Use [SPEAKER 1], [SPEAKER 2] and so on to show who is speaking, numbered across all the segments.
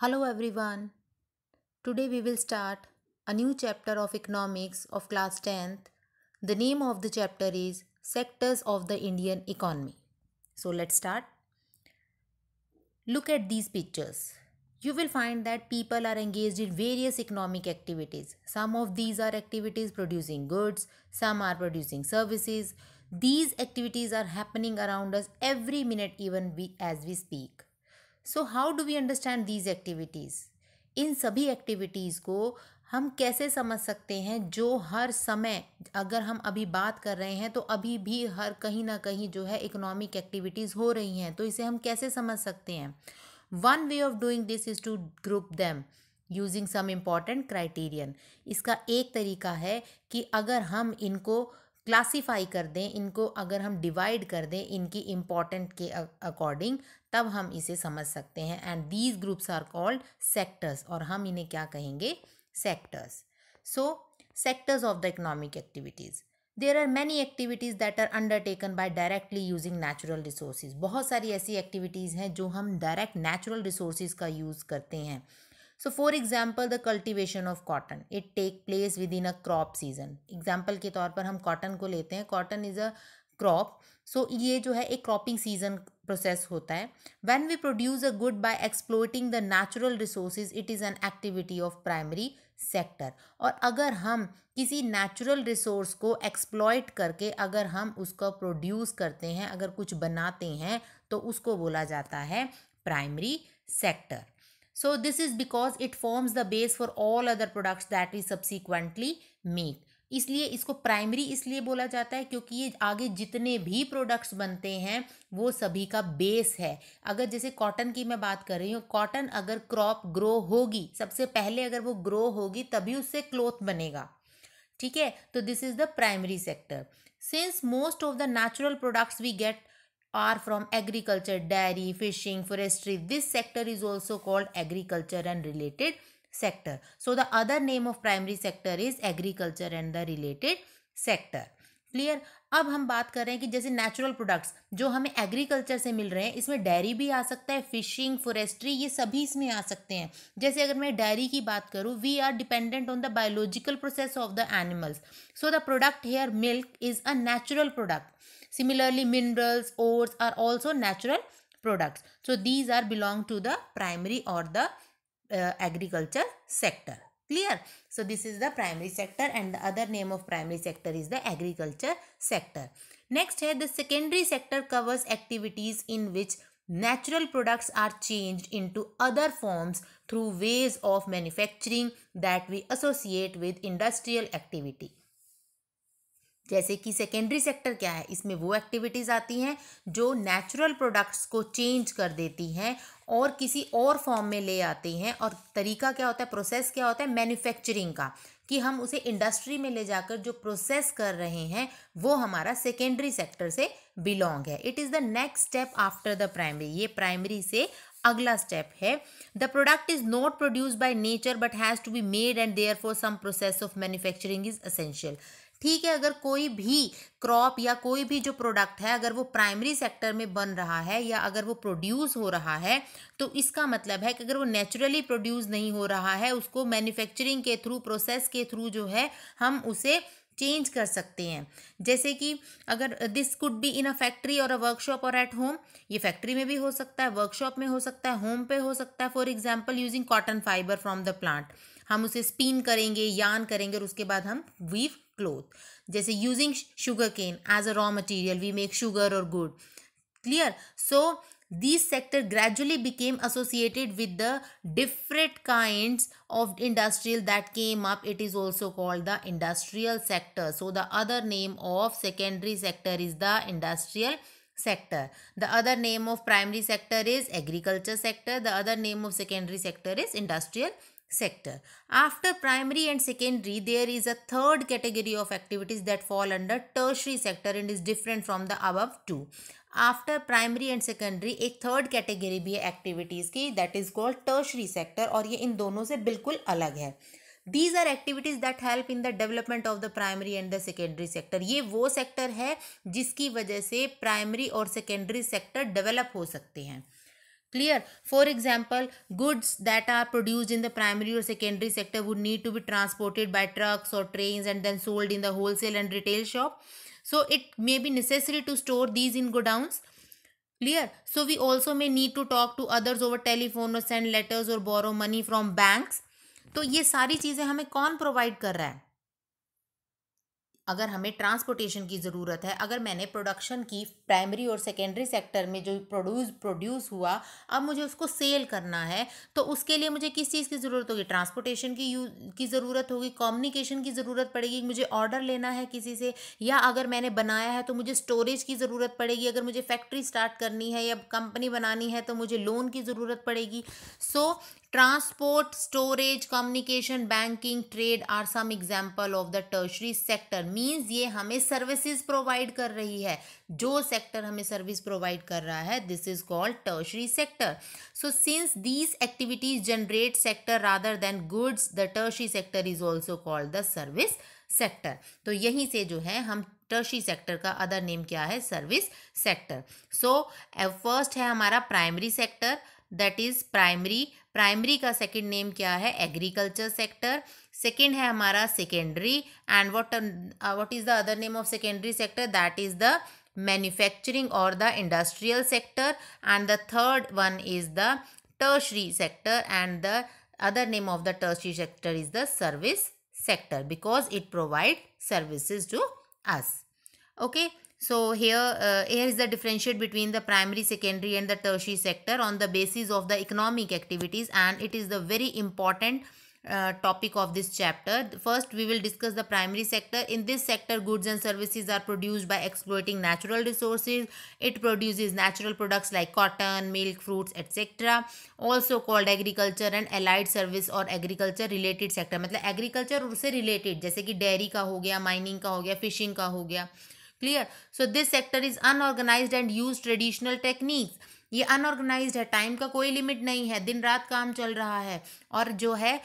[SPEAKER 1] Hello everyone. Today we will start a new chapter of economics of class 10th. The name of the chapter is Sectors of the Indian Economy. So let's start. Look at these pictures. You will find that people are engaged in various economic activities. Some of these are activities producing goods, some are producing services. These activities are happening around us every minute even we, as we speak so how do we understand these activities इन सभी activities को हम कैसे समझ सकते हैं जो हर समय अगर हम अभी बात कर रहे हैं तो अभी भी हर कहीं ना कहीं जो है इकोनॉमिक एक्टिविटीज़ हो रही हैं तो इसे हम कैसे समझ सकते हैं one way of doing this is to group them using some important criterion इसका एक तरीका है कि अगर हम इनको क्लासीफाई कर दें इनको अगर हम डिवाइड कर दें इनकी इम्पॉर्टेंट के अकॉर्डिंग तब हम इसे समझ सकते हैं and these groups are called sectors और हम इन्हें क्या कहेंगे sectors so sectors of the economic activities there are many activities that are undertaken by directly using natural resources बहुत सारी ऐसी एक्टिविटीज़ हैं जो हम डायरेक्ट नेचुरल रिसोर्सेज का यूज़ करते हैं so for example the cultivation of cotton it take place within a crop season example के तौर पर हम कॉटन को लेते हैं cotton is a crop so ये जो है एक क्रॉपिंग सीजन प्रोसेस होता है when we produce a good by exploiting the natural resources it is an activity of primary sector और अगर हम किसी नेचुरल रिसोर्स को एक्सप्लॉयट करके अगर हम उसका प्रोड्यूस करते हैं अगर कुछ बनाते हैं तो उसको बोला जाता है primary sector So this is because it forms the base for all other products that we subsequently make. इसलिए इसको प्राइमरी इसलिए बोला जाता है क्योंकि ये आगे जितने भी प्रोडक्ट्स बनते हैं वो सभी का बेस है अगर जैसे कॉटन की मैं बात कर रही हूँ कॉटन अगर क्रॉप ग्रो होगी सबसे पहले अगर वो ग्रो होगी तभी उससे क्लोथ बनेगा ठीक है तो this is the primary sector since most of the natural products we get apart from agriculture dairy fishing forestry this sector is also called agriculture and related sector so the other name of primary sector is agriculture and the related sector clear अब हम बात कर रहे हैं कि जैसे natural products जो हमें एग्रीकल्चर से मिल रहे हैं इसमें डेयरी भी आ सकता है फिशिंग फॉरेस्ट्री ये सभी इसमें आ सकते हैं जैसे अगर मैं डेयरी की बात करूँ we are dependent on the biological process of the animals so the product here milk is a natural product Similarly, minerals, ores are also natural products. So these are belong to the primary or the uh, agriculture sector. Clear? So this is the primary sector and the other name of primary sector is the agriculture sector. Next here the secondary sector covers activities in which natural products are changed into other forms through ways of manufacturing that we associate with industrial activity. जैसे कि secondary sector क्या है इसमें वो activities आती हैं जो natural products को चेंज कर देती हैं और किसी और फॉर्म में ले आती हैं और तरीका क्या होता है प्रोसेस क्या होता है मैन्युफैक्चरिंग का कि हम उसे इंडस्ट्री में ले जाकर जो प्रोसेस कर रहे हैं वो हमारा सेकेंडरी सेक्टर से बिलोंग है it is the next step after the primary ये प्राइमरी से अगला स्टेप है the product is not produce by nature but has to be made and therefore some process of manufacturing is essential ठीक है अगर कोई भी crop या कोई भी जो प्रोडक्ट है अगर वो प्राइमरी सेक्टर में बन रहा है या अगर वो प्रोड्यूस हो रहा है तो इसका मतलब है कि अगर वो नेचुरली प्रोड्यूस नहीं हो रहा है उसको मैन्युफैक्चरिंग के थ्रू प्रोसेस के थ्रू जो है हम उसे चेंज कर सकते हैं जैसे कि अगर this could be in a factory और अ वर्कशॉप और एट होम ये फैक्ट्री में भी हो सकता है वर्कशॉप में हो सकता है होम पे हो सकता है for example using cotton fibre from the plant हम उसे स्पिन करेंगे यान करेंगे और उसके बाद हम वीव cloth जैसे using sugar cane as a raw material we make sugar or good clear so these sector gradually became associated with the different kinds of industrial that came up it is also called the industrial sector so the other name of secondary sector is the industrial sector the other name of primary sector is agriculture sector the other name of secondary sector is industrial sector. After primary and secondary, there is a third category of activities that fall under tertiary sector and is different from the above two. After primary and secondary, एक third category भी है activities की that is called tertiary sector और ये इन दोनों से बिल्कुल अलग है these are activities that help in the development of the primary and the secondary sector ये वो सेक्टर है जिसकी वजह से प्राइमरी और सेकेंडरी सेक्टर डेवलप हो सकते हैं clear for example goods that are produced in the primary or secondary sector would need to be transported by trucks or trains and then sold in the wholesale and retail shop so it may be necessary to store these in godowns clear so we also may need to talk to others over telephone or send letters or borrow money from banks तो ये सारी चीज़ें हमें कौन provide कर रहा है अगर हमें ट्रांसपोर्टेशन की ज़रूरत है अगर मैंने प्रोडक्शन की प्राइमरी और सेकेंडरी सेक्टर में जो प्रोड्यूस प्रोड्यूस हुआ अब मुझे उसको सेल करना है तो उसके लिए मुझे किस चीज़ की ज़रूरत होगी ट्रांसपोर्टेशन की यू की ज़रूरत होगी कम्युनिकेशन की ज़रूरत पड़ेगी मुझे ऑर्डर लेना है किसी से या अगर मैंने बनाया है तो मुझे स्टोरेज की ज़रूरत पड़ेगी अगर मुझे फैक्ट्री स्टार्ट करनी है या कंपनी बनानी है तो मुझे लोन की ज़रूरत पड़ेगी so transport storage communication banking trade are some example of the tertiary sector means ये हमें सर्विसेज प्रोवाइड कर रही है जो सेक्टर हमें सर्विस प्रोवाइड कर रहा है this is called tertiary sector so since these activities generate sector rather than goods the tertiary sector is also called the service sector तो यहीं से जो है हम टर्शी सेक्टर का अदर नेम क्या है सर्विस सेक्टर सो फर्स्ट है हमारा primary sector that is primary primary का सेकंड नेम क्या है एग्रीकल्चर सेक्टर सेकंड है हमारा secondary and what what is the other name of secondary sector that is the manufacturing और the industrial sector and the third one is the tertiary sector and the other name of the tertiary sector is the service sector because it provide services to us okay So here, uh, here is the differentiate between the primary, secondary and the tertiary sector on the basis of the economic activities and it is the very important uh, topic of this chapter. First, we will discuss the primary sector. In this sector, goods and services are produced by exploiting natural resources. It produces natural products like cotton, milk, fruits, etc. Also called agriculture and allied service or agriculture related sector. मतलब agriculture उससे related जैसे कि dairy का हो गया, mining का हो गया, fishing का हो गया. Clear so this sector is unorganised and use traditional techniques ये अनऑर्गेनाइज है टाइम का कोई लिमिट नहीं है दिन रात काम चल रहा है और जो है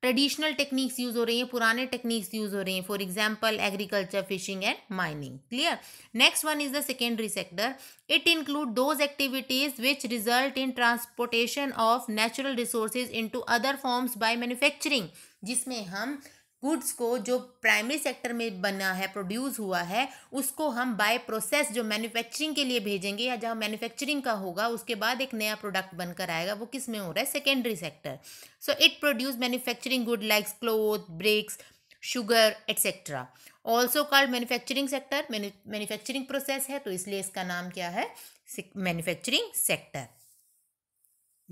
[SPEAKER 1] ट्रेडिशनल टेक्निक्स यूज़ हो रही हैं पुराने टेक्निक्स यूज़ हो रही हैं for example agriculture fishing and mining clear next one is the secondary sector it include those activities which result in transportation of natural resources into other forms by manufacturing जिसमें हम goods को जो primary sector में बना है produce हुआ है उसको हम बाय प्रोसेस जो मैन्युफैक्चरिंग के लिए भेजेंगे या जहाँ मैन्युफैक्चरिंग का होगा उसके बाद एक नया प्रोडक्ट बनकर आएगा वो किस में हो रहा है secondary sector so it produce manufacturing good likes cloth bricks sugar etcetera also called manufacturing sector manufacturing process है तो इसलिए इसका नाम क्या है manufacturing sector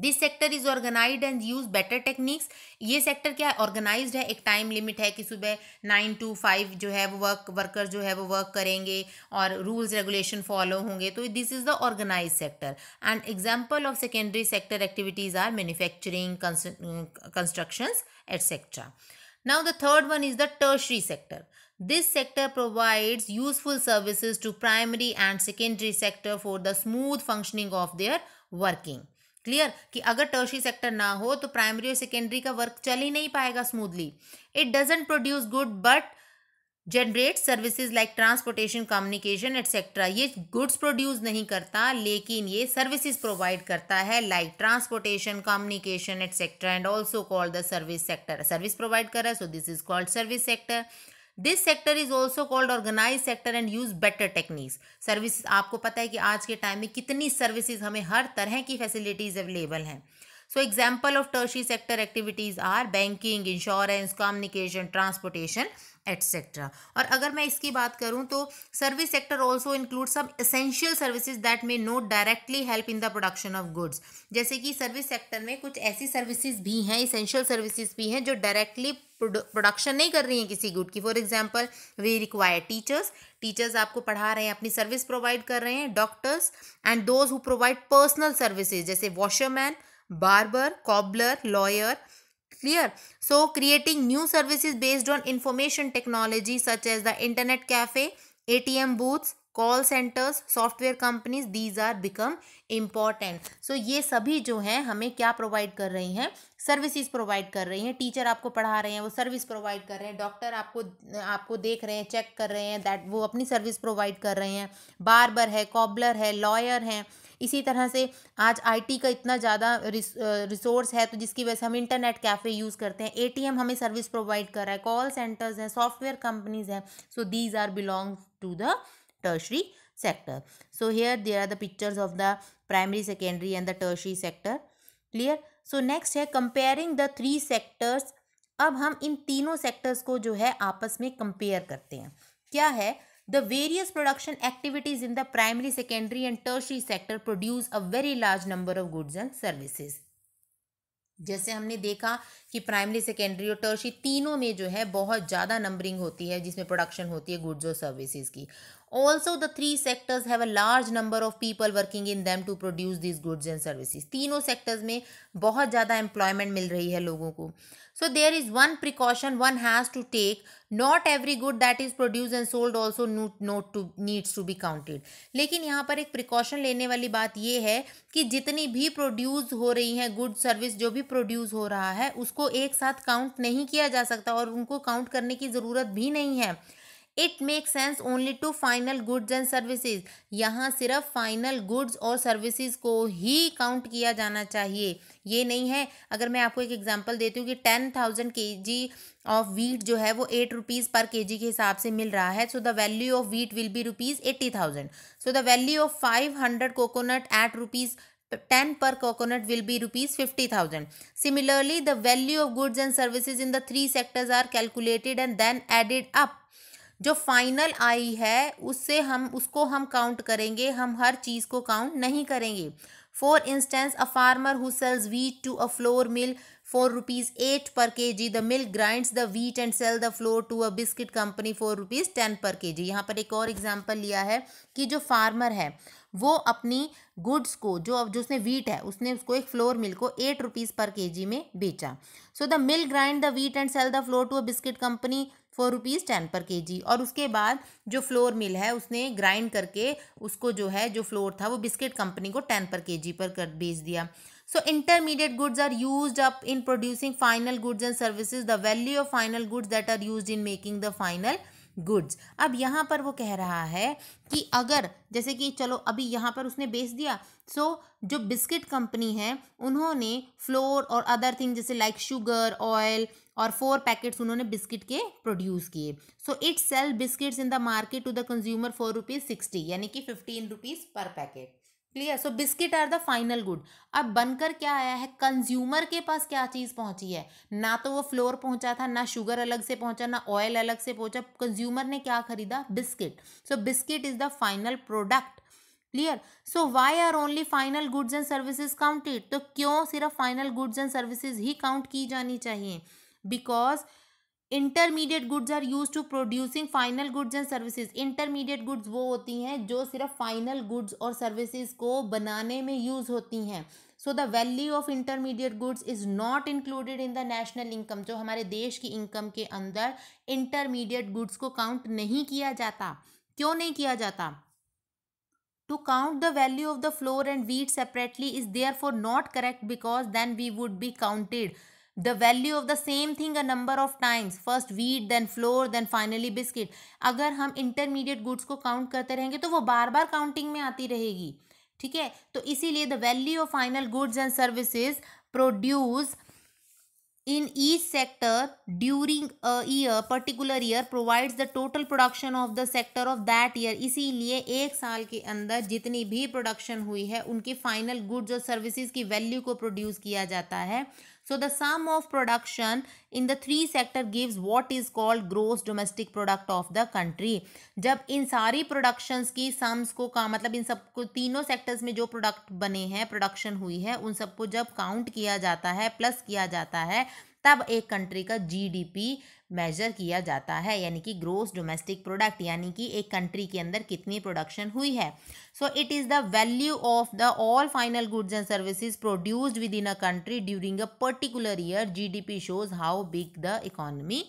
[SPEAKER 1] this sector is organised and use better techniques ये सेक्टर क्या है ऑर्गेनाइज है एक टाइम लिमिट है कि सुबह नाइन टू फाइव जो है वो वर्क वर्कर जो है वो वर्क करेंगे और रूल्स रेगुलेशन फॉलो होंगे तो this is the organised sector and example of secondary sector activities are manufacturing constructions etcetera now the third one is the tertiary sector this sector provide useful services to primary and secondary sector for the smooth functioning of their working clear कि अगर tertiary sector ना हो तो primary और secondary का work चल ही नहीं पाएगा smoothly it doesn't produce good but generate services like transportation communication etcetera ये गुड्स प्रोड्यूस नहीं करता लेकिन ये सर्विसेज प्रोवाइड करता है like transportation communication etcetera and also called the service sector service provide कर रहा है so this is called service sector this sector is also called organised sector and use better techniques service आपको पता है कि आज के टाइम में कितनी सर्विसेज हमें हर तरह की फैसिलिटीज अवेलेबल हैं so example of tertiary sector activities are banking insurance communication transportation etcetera और अगर मैं इसकी बात करूं तो service sector also include some essential services that may not directly help in the production of goods जैसे कि सर्विस सेक्टर में कुछ ऐसी सर्विसेज भी हैं इसेंशियल सर्विसेज भी हैं जो डायरेक्टली प्रोडक्शन नहीं कर रही हैं किसी गुड की for example we require teachers teachers आपको पढ़ा रहे हैं अपनी सर्विस प्रोवाइड कर रहे हैं doctors and those who provide personal services जैसे washerman barber, cobbler, lawyer. Clear. So creating new services based on information technology such as the internet cafe, ATM booths, call centres software companies these are become important so ये सभी जो हैं हमें क्या provide कर रही हैं सर्विसेज प्रोवाइड कर रही हैं टीचर आपको पढ़ा रहे हैं वो सर्विस प्रोवाइड कर रहे हैं डॉक्टर आपको आपको देख रहे हैं चेक कर रहे हैं दैट वो अपनी सर्विस प्रोवाइड कर रहे हैं बार है कॉबलर है लॉयर हैं इसी तरह से आज आईटी का इतना ज़्यादा रिसोर्स है तो जिसकी वजह से हम इंटरनेट कैफ़े यूज़ करते हैं एटीएम हमें सर्विस प्रोवाइड कर रहा है कॉल सेंटर्स हैं सॉफ्टवेयर कंपनीज हैं so these are belong to the tertiary sector so here they are the pictures of the primary secondary and the tertiary sector clear so next है comparing the three sectors अब हम इन तीनों sectors को जो है आपस में कंपेयर करते हैं क्या है The various production activities in the primary, secondary and tertiary sector produce a very large number of goods and services. जैसे हमने देखा कि प्राइमरी सेकेंडरी और टर्शी तीनों में जो है बहुत ज़्यादा नंबरिंग होती है जिसमें प्रोडक्शन होती है गुड्स और सर्विसेज की also the three sectors have a large number of people working in them to produce this goods and services तीनों सेक्टर्स में बहुत ज़्यादा एम्प्लॉयमेंट मिल रही है लोगों को so there is one precaution one has to take not every good that is produce and sold also not to needs to be counted लेकिन यहाँ पर एक प्रिकॉशन लेने वाली बात यह है कि जितनी भी प्रोड्यूस हो रही हैं गुड सर्विस जो भी प्रोड्यूस हो रहा है उसको एक साथ काउंट नहीं किया जा सकता और उनको काउंट करने की ज़रूरत भी नहीं है it make sense only to final goods and services यहाँ सिर्फ फाइनल गुड्स और सर्विसेज को ही काउंट किया जाना चाहिए ये नहीं है अगर मैं आपको एक एग्जांपल देती हूँ कि टेन थाउजेंड के जी ऑफ वीट जो है वो एट रुपीज़ पर के जी के हिसाब से मिल रहा है so the value of wheat will be rupees eighty thousand so the value of five hundred coconut at rupees per coconut will be rupees fifty thousand similarly the value of goods and services in the three sectors are calculated and then added up जो final आई है उससे हम उसको हम count करेंगे हम हर चीज़ को काउंट नहीं करेंगे for instance a farmer who sells wheat to a flour mill for rupees eight per K G the mill grinds the wheat and sell the flour to a biscuit company for rupees ten per K जी यहाँ पर एक और example लिया है कि जो farmer है वो अपनी गुड्स को जो जो उसने वीट है उसने उसको एक फ्लोर मिल को एट रुपीज़ पर के में बेचा so the mill grind the wheat and sell the flour to a biscuit company for rupees ten per K और उसके बाद जो फ्लोर मिल है उसने ग्राइंड करके उसको जो है जो फ्लोर था वो बिस्किट कंपनी को टेन पर के पर कर बेच दिया so intermediate goods are use up in producing final goods and services the value of final goods that are use in making the final goods अब यहाँ पर वो कह रहा है कि अगर जैसे कि चलो अभी यहाँ पर उसने बेच दिया सो so, जो बिस्किट कंपनी है उन्होंने फ्लोर और अदर थिंग जैसे लाइक शुगर ऑयल और फोर पैकेट्स उन्होंने बिस्किट के प्रोड्यूस किए so it sell biscuits in the market to the consumer for rupees sixty यानी कि fifteen rupees per packet clear so biscuit are the final good अब बनकर क्या आया है कंज्यूमर के पास क्या चीज़ पहुंची है ना तो वो फ्लोर पहुंचा था ना शुगर अलग से पहुंचा ना ऑयल अलग से पहुंचा कंज्यूमर ने क्या खरीदा biscuit so biscuit is the final product clear so why are only final goods and services counted तो क्यों सिर्फ फाइनल गुड्स एंड सर्विसेज ही काउंट की जानी चाहिए because intermediate goods are use to producing final goods and services intermediate goods वो होती हैं जो सिर्फ फाइनल गुड्स और सर्विसेज को बनाने में यूज होती हैं so the value of intermediate goods is not included in the national income जो हमारे देश की इनकम के अंदर इंटरमीडिएट गुड्स को काउंट नहीं किया जाता क्यों नहीं किया जाता to count the value of the flour and wheat separately is therefore not correct because then we would be counted the value of the same thing a number of times first wheat then flour then finally biscuit अगर हम intermediate goods को count करते रहेंगे तो वो बार बार counting में आती रहेगी ठीक है तो इसीलिए the value of final goods and services produce in each sector during a particular year year the total production of the sector of that year इसीलिए एक साल के अंदर जितनी भी प्रोडक्शन हुई है उनके फाइनल गुड्स और सर्विसेज की वैल्यू को प्रोड्यूस किया जाता है So the sum of production in the three sector gives what is called gross domestic product of the country. जब इन सारी productions की sums को का मतलब इन सबको तीनों sectors में जो product बने हैं production हुई है उन सबको जब count किया जाता है plus किया जाता है तब एक कंट्री का जीडीपी मेजर किया जाता है यानी कि ग्रोस डोमेस्टिक प्रोडक्ट यानी कि एक कंट्री के अंदर कितनी प्रोडक्शन हुई है so it is the value of the all final goods and services produced within a country during a particular year GDP shows how big the economy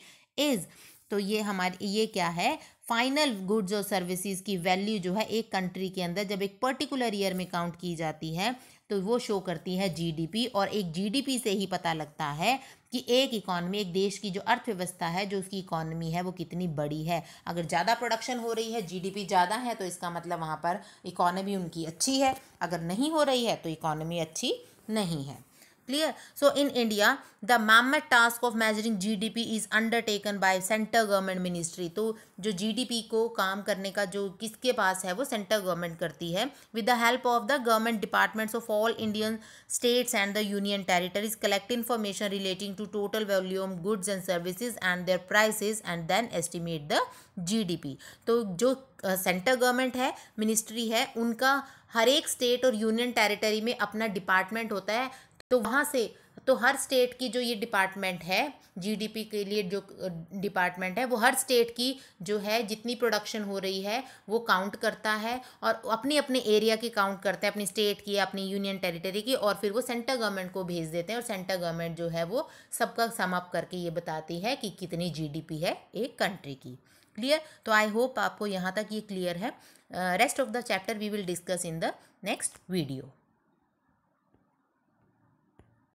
[SPEAKER 1] is तो ये हमारे ये क्या है फाइनल गुड्स और services की value जो है एक कंट्री के अंदर जब एक पर्टिकुलर ईयर में काउंट की जाती है तो वो शो करती है जीडीपी और एक जीडीपी से ही पता लगता है कि एक इकॉनमी एक देश की जो अर्थव्यवस्था है जो उसकी इकॉनमी है वो कितनी बड़ी है अगर ज़्यादा प्रोडक्शन हो रही है जीडीपी ज़्यादा है तो इसका मतलब वहाँ पर इकॉनमी उनकी अच्छी है अगर नहीं हो रही है तो इकॉनमी अच्छी नहीं है clear so in india the mammoth task of measuring gdp is undertaken by center government ministry तो जो gdp को काम करने का जो किसके पास है वो center government करती है with the help of the government departments of all indian states and the union territories collect information relating to total volume goods and services and their prices and then estimate the gdp तो जो centre government है ministry है उनका हर एक state और union territory में अपना department होता है तो वहाँ से तो हर स्टेट की जो ये डिपार्टमेंट है जीडीपी के लिए जो डिपार्टमेंट है वो हर स्टेट की जो है जितनी प्रोडक्शन हो रही है वो काउंट करता है और अपने अपने एरिया की काउंट करता है अपनी स्टेट की अपनी यूनियन टेरिटरी की और फिर वो सेंटर गवर्नमेंट को भेज देते हैं और सेंटर गवर्नमेंट जो है वो सबका समअप करके ये बताती है कि कितनी जी है एक कंट्री की क्लियर तो आई होप आपको यहाँ तक ये क्लियर है rest of the chapter we will discuss in the next video